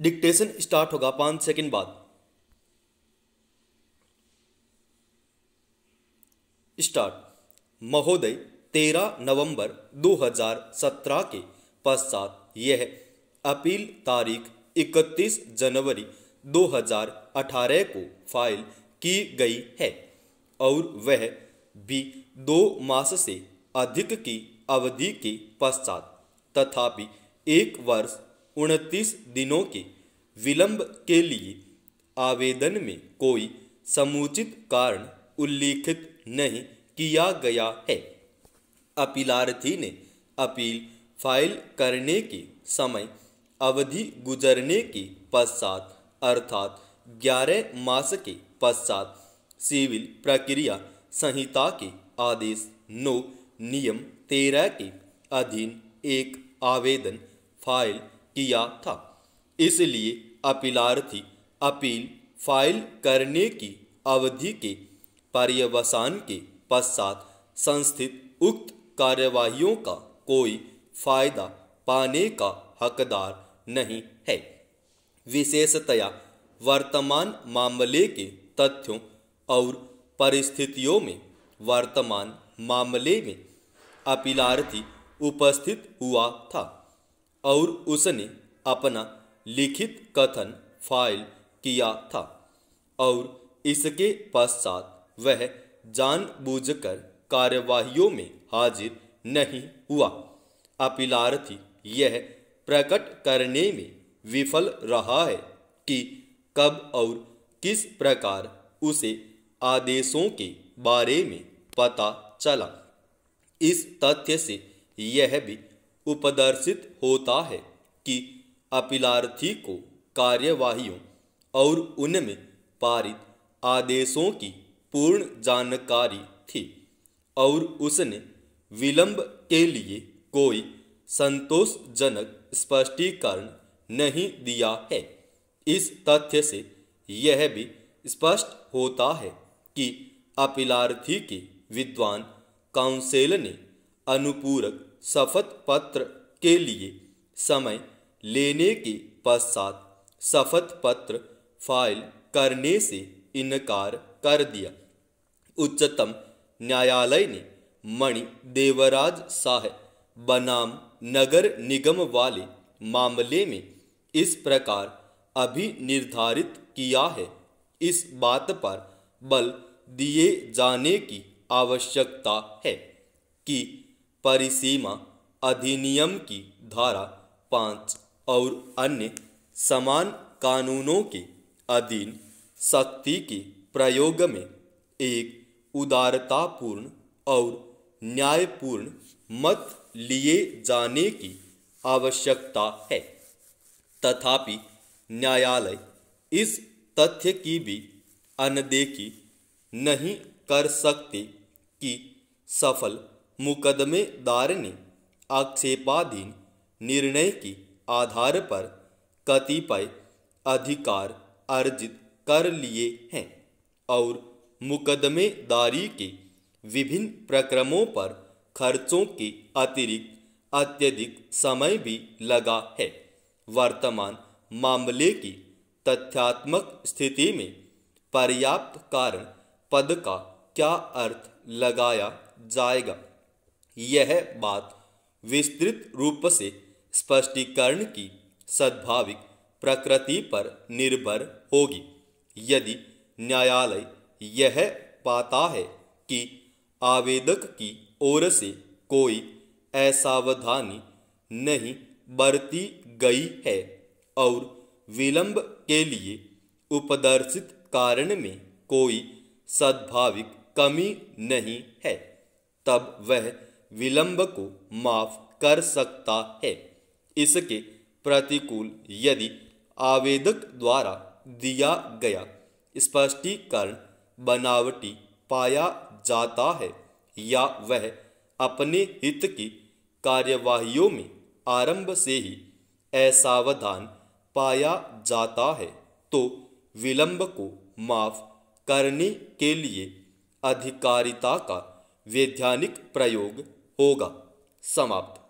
dictation start होगा पांच second बाद स्टार्ट महोदय तेरह नवंबर 2017 के पश्चात यह अपील तारीख 31 जनवरी 2018 को फाइल की गई है और वह भी दो मास से अधिक की अवधि के पश्चात तथापि एक वर्ष उनतीस दिनों के विलंब के लिए आवेदन में कोई समुचित कारण उल्लिखित नहीं किया गया है अपीलार्थी ने अपील फाइल करने के समय अवधि गुजरने के पश्चात अर्थात ग्यारह मास के पश्चात सिविल प्रक्रिया संहिता के आदेश नौ नियम तेरह के अधीन एक आवेदन फाइल किया था इसलिए अपीलार्थी अपील फाइल करने की अवधि के पर्यवसान के पश्चात संस्थित उक्त कार्यवाहियों का कोई फायदा पाने का हकदार नहीं है विशेषतया वर्तमान मामले के तथ्यों और परिस्थितियों में वर्तमान मामले में अपीलार्थी उपस्थित हुआ था और उसने अपना लिखित कथन फाइल किया था और इसके पश्चात वह जानबूझकर कार्यवाहियों में हाजिर नहीं हुआ अपिलारथी यह प्रकट करने में विफल रहा है कि कब और किस प्रकार उसे आदेशों के बारे में पता चला इस तथ्य से यह भी उपदर्शित होता है कि अपिलार्थी को कार्यवाहियों और उनमें पारित आदेशों की पूर्ण जानकारी थी और उसने विलंब के लिए कोई संतोषजनक स्पष्टीकरण नहीं दिया है इस तथ्य से यह भी स्पष्ट होता है कि अपिलार्थी के विद्वान काउंसिल ने अनुपूरक शपथ पत्र के लिए समय लेने के पश्चात शपथ पत्र फाइल करने से इनकार कर दिया उच्चतम न्यायालय ने मणि देवराज शाह बनाम नगर निगम वाले मामले में इस प्रकार अभी निर्धारित किया है इस बात पर बल दिए जाने की आवश्यकता है कि परिसीमा अधिनियम की धारा पाँच और अन्य समान कानूनों के अधीन शक्ति के प्रयोग में एक उदारतापूर्ण और न्यायपूर्ण मत लिए जाने की आवश्यकता है तथापि न्यायालय इस तथ्य की भी अनदेखी नहीं कर सकते कि सफल मुकदमेदार ने आक्षेपाधीन निर्णय के आधार पर कतिपय अधिकार अर्जित कर लिए हैं और मुकदमेदारी के विभिन्न प्रक्रमों पर खर्चों के अतिरिक्त अत्यधिक समय भी लगा है वर्तमान मामले की तथ्यात्मक स्थिति में पर्याप्त कारण पद का क्या अर्थ लगाया जाएगा यह बात विस्तृत रूप से स्पष्टीकरण की सद्भाविक प्रकृति पर निर्भर होगी यदि न्यायालय यह पाता है कि आवेदक की ओर से कोई असावधानी नहीं बरती गई है और विलंब के लिए उपदर्शित कारण में कोई सद्भाविक कमी नहीं है तब वह विलंब को माफ कर सकता है इसके प्रतिकूल यदि आवेदक द्वारा दिया गया स्पष्टीकरण बनावटी पाया जाता है या वह अपने हित की कार्यवाहियों में आरंभ से ही असावधान पाया जाता है तो विलंब को माफ करने के लिए अधिकारिता का वैधानिक प्रयोग होगा समाप्त